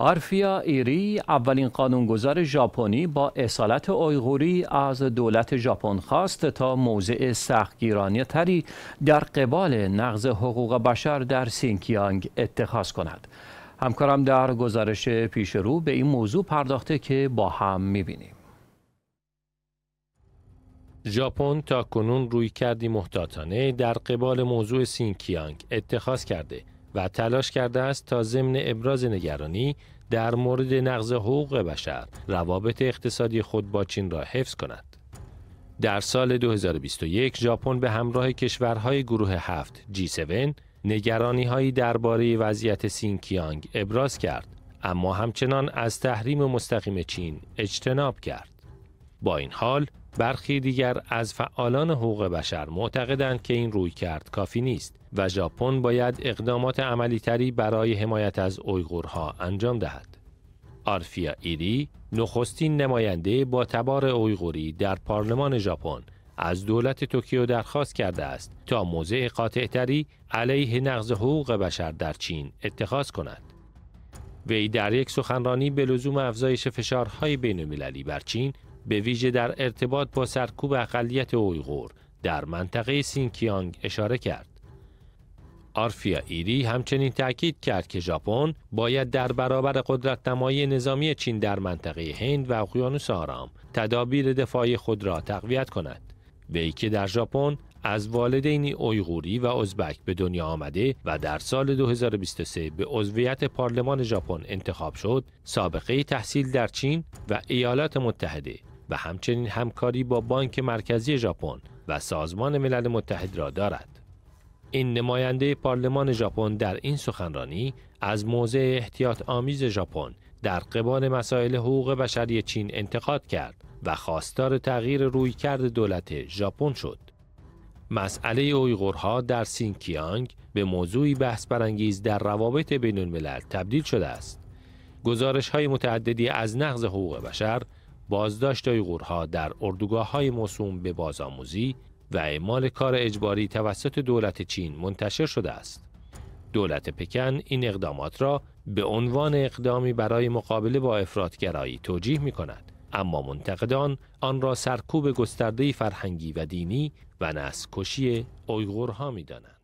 آرفیا ایری اولین قانونگذار ژاپنی با اصالت اویغوری از دولت ژاپن خواست تا موضع سختگیرانه تری در قبال نقض حقوق بشر در سینکیانگ اتخاذ کند. همکارم در گزارش پیش رو به این موضوع پرداخته که با هم میبینیم. ژاپن تا کنون روی کردی محتاطانه در قبال موضوع سینکیانگ اتخاذ کرده و تلاش کرده است تا ضمن ابراز نگرانی در مورد نقض حقوق بشر روابط اقتصادی خود با چین را حفظ کند. در سال 2021 ژاپن به همراه کشورهای گروه 7 G7 نگرانی هایی درباره وضعیت سینکیانگ ابراز کرد اما همچنان از تحریم مستقیم چین اجتناب کرد. با این حال برخی دیگر از فعالان حقوق بشر معتقدند که این رویکرد کافی نیست و ژاپن باید اقدامات عملیتری برای حمایت از اویغورها انجام دهد. آرفیا ایری نخستین نماینده با تبار اویغوری در پارلمان ژاپن از دولت توکیو درخواست کرده است تا موضع قاطعتری علیه نقض حقوق بشر در چین اتخاذ کند. وی در یک سخنرانی به لزوم افزایش فشارهای المللی بر چین به ویژه در ارتباط با سرکوب اقلیت اویغور در منطقه سینکیانگ اشاره کرد. آرفیا ایری همچنین تاکید کرد که ژاپن باید در برابر قدرت نمایی نظامی چین در منطقه هند و اقیانوس آرام تدابیر دفاعی خود را تقویت کند وی که در ژاپن از والدینی اویغوری و ازبک به دنیا آمده و در سال 2023 به عضویت پارلمان ژاپن انتخاب شد، سابقه تحصیل در چین و ایالات متحده و همچنین همکاری با بانک مرکزی ژاپن و سازمان ملل متحد را دارد. این نماینده پارلمان ژاپن در این سخنرانی از موضع احتیاط آمیز ژاپن در قبال مسائل حقوق بشری چین انتقاد کرد و خواستار تغییر روی رویکرد دولت ژاپن شد. مسئله اویغورها در سینکیانگ به موضوعی بحث برانگیز در روابط بین الملل تبدیل شده است. گزارش های متعددی از نقض حقوق بشر، بازداشت اویغورها در اردوگاه های موسوم به بازآموزی، و اعمال کار اجباری توسط دولت چین منتشر شده است. دولت پکن این اقدامات را به عنوان اقدامی برای مقابله با افرادگرایی توجیه می کند. اما منتقدان آن را سرکوب گسترده فرهنگی و دینی و نسکشی اویغورها می دانند.